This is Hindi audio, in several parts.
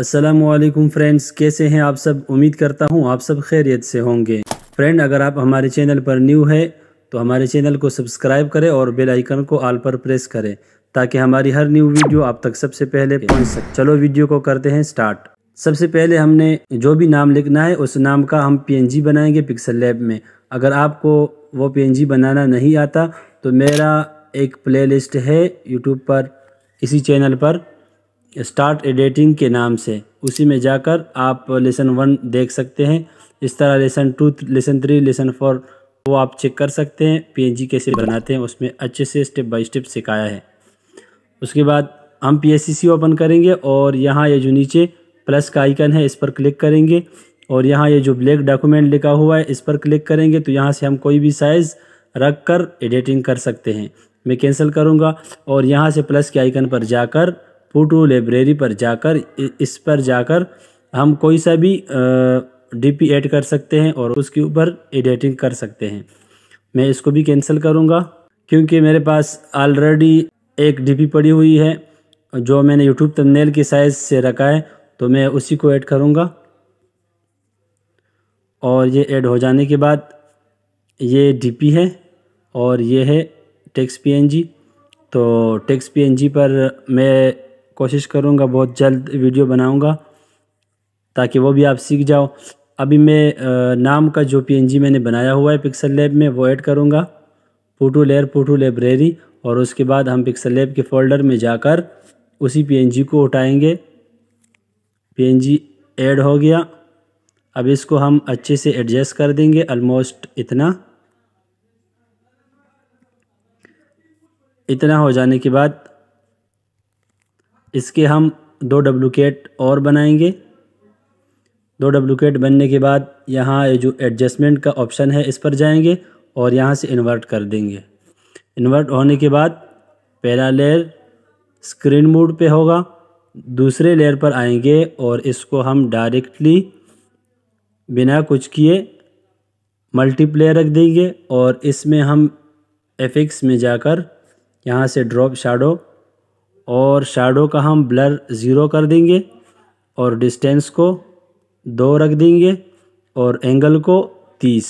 असलम फ्रेंड्स कैसे हैं आप सब उम्मीद करता हूँ आप सब खैरियत से होंगे फ्रेंड अगर आप हमारे चैनल पर न्यू है तो हमारे चैनल को सब्सक्राइब करें और बेल आइकन को आल पर प्रेस करें ताकि हमारी हर न्यू वीडियो आप तक सबसे पहले पहुंच सके चलो वीडियो को करते हैं स्टार्ट सबसे पहले हमने जो भी नाम लिखना है उस नाम का हम जी बनाएंगे पिक्सल लैब में अगर आपको वो जी बनाना नहीं आता तो मेरा एक लिस्ट है यूट्यूब पर इसी चैनल पर स्टार्ट एडिटिंग के नाम से उसी में जाकर आप लेसन वन देख सकते हैं इस तरह lesson two lesson three lesson four वो आप चेक कर सकते हैं पीएनजी कैसे बनाते हैं उसमें अच्छे से स्टेप बाय स्टेप सिखाया है उसके बाद हम पीएससीसी ओपन करेंगे और यहाँ ये जो नीचे प्लस का आइकन है इस पर क्लिक करेंगे और यहाँ ये जो ब्लैक डॉक्यूमेंट लिखा हुआ है इस पर क्लिक करेंगे तो यहाँ से हम कोई भी साइज़ रख कर एडिटिंग कर सकते हैं मैं कैंसिल करूँगा और यहाँ से प्लस के आइकन पर जाकर फोटो लाइब्रेरी पर जाकर इस पर जाकर हम कोई सा भी डीपी ऐड कर सकते हैं और उसके ऊपर एडिटिंग कर सकते हैं मैं इसको भी कैंसिल करूँगा क्योंकि मेरे पास ऑलरेडी एक डीपी पड़ी हुई है जो मैंने यूट्यूब तमनेल की साइज़ से रखा है तो मैं उसी को ऐड करूँगा और ये ऐड हो जाने के बाद ये डीपी है और ये है टेक्स पीएनजी तो टेक्स पीएनजी पर मैं कोशिश करूँगा बहुत जल्द वीडियो बनाऊँगा ताकि वो भी आप सीख जाओ अभी मैं नाम का जो पीएनजी मैंने बनाया हुआ है पिक्सल लेब में वो ऐड करूँगा पुटू लेयर पुटू लाइब्रेरी और उसके बाद हम पिक्सल लेब के फोल्डर में जाकर उसी पीएनजी को उठाएंगे पीएनजी ऐड हो गया अब इसको हम अच्छे से एडजस्ट कर देंगे अलमोस्ट इतना इतना हो जाने के बाद इसके हम दो डब्लूकेट और बनाएंगे दो डब्लूकेट बनने के बाद यहाँ ये जो एडजस्टमेंट का ऑप्शन है इस पर जाएंगे और यहाँ से इन्वर्ट कर देंगे इन्वर्ट होने के बाद पहला लेयर स्क्रीन मोड पे होगा दूसरे लेयर पर आएंगे और इसको हम डायरेक्टली बिना कुछ किए मल्टीप्लेयर रख देंगे और इसमें हम एफिक्स में जाकर यहाँ से ड्रॉप शाडो और शेडो का हम ब्लर ज़ीरो कर देंगे और डिस्टेंस को दो रख देंगे और एंगल को तीस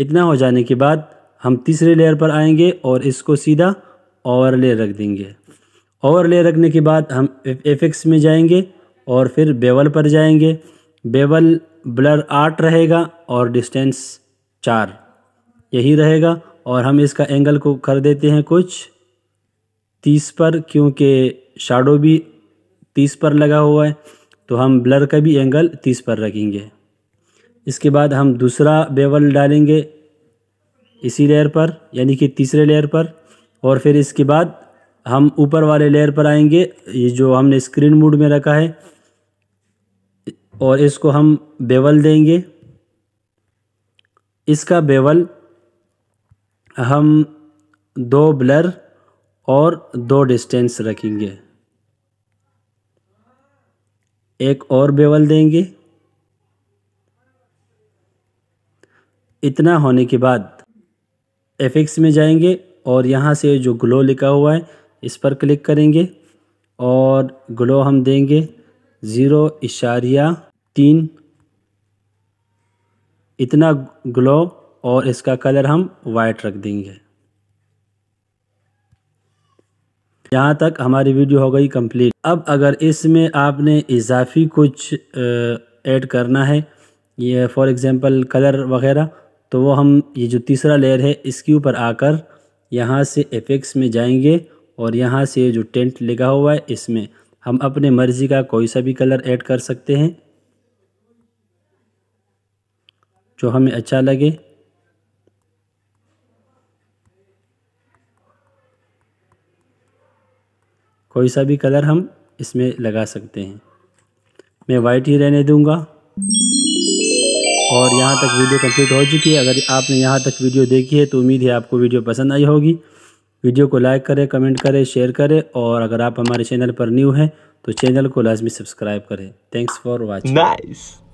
इतना हो जाने के बाद हम तीसरे लेयर पर आएंगे और इसको सीधा ओवर ओवरले रख देंगे ओवर ओवरले रखने के बाद हम एक्स में जाएंगे और फिर बेवल पर जाएंगे बेवल ब्लर आठ रहेगा और डिस्टेंस चार यही रहेगा और हम इसका एंगल को कर देते हैं कुछ तीस पर क्योंकि शाडो भी तीस पर लगा हुआ है तो हम ब्लर का भी एंगल तीस पर रखेंगे इसके बाद हम दूसरा बेवल डालेंगे इसी लेयर पर यानी कि तीसरे लेयर पर और फिर इसके बाद हम ऊपर वाले लेयर पर आएंगे ये जो हमने स्क्रीन मोड में रखा है और इसको हम बेवल देंगे इसका बेवल हम दो ब्लर और दो डिस्टेंस रखेंगे एक और बेवल देंगे इतना होने के बाद एफिक्स में जाएंगे और यहाँ से जो ग्लो लिखा हुआ है इस पर क्लिक करेंगे और ग्लो हम देंगे ज़ीरो इशारिया तीन इतना ग्लो और इसका कलर हम वाइट रख देंगे यहाँ तक हमारी वीडियो हो गई कंप्लीट अब अगर इसमें आपने इजाफी कुछ ऐड करना है ये फॉर एग्ज़ाम्पल कलर वगैरह तो वो हम ये जो तीसरा लेयर है इसके ऊपर आकर यहाँ से एफेक्स में जाएंगे और यहाँ से जो टेंट लगा हुआ है इसमें हम अपने मर्ज़ी का कोई सा भी कलर ऐड कर सकते हैं जो हमें अच्छा लगे कोई सा भी कलर हम इसमें लगा सकते हैं मैं वाइट ही रहने दूंगा और यहाँ तक वीडियो कंप्लीट हो चुकी है अगर आपने यहाँ तक वीडियो देखी है तो उम्मीद है आपको वीडियो पसंद आई होगी वीडियो को लाइक करें कमेंट करें शेयर करें और अगर आप हमारे चैनल पर न्यू हैं तो चैनल को लाजमी सब्सक्राइब करें थैंक्स फॉर वॉचिंग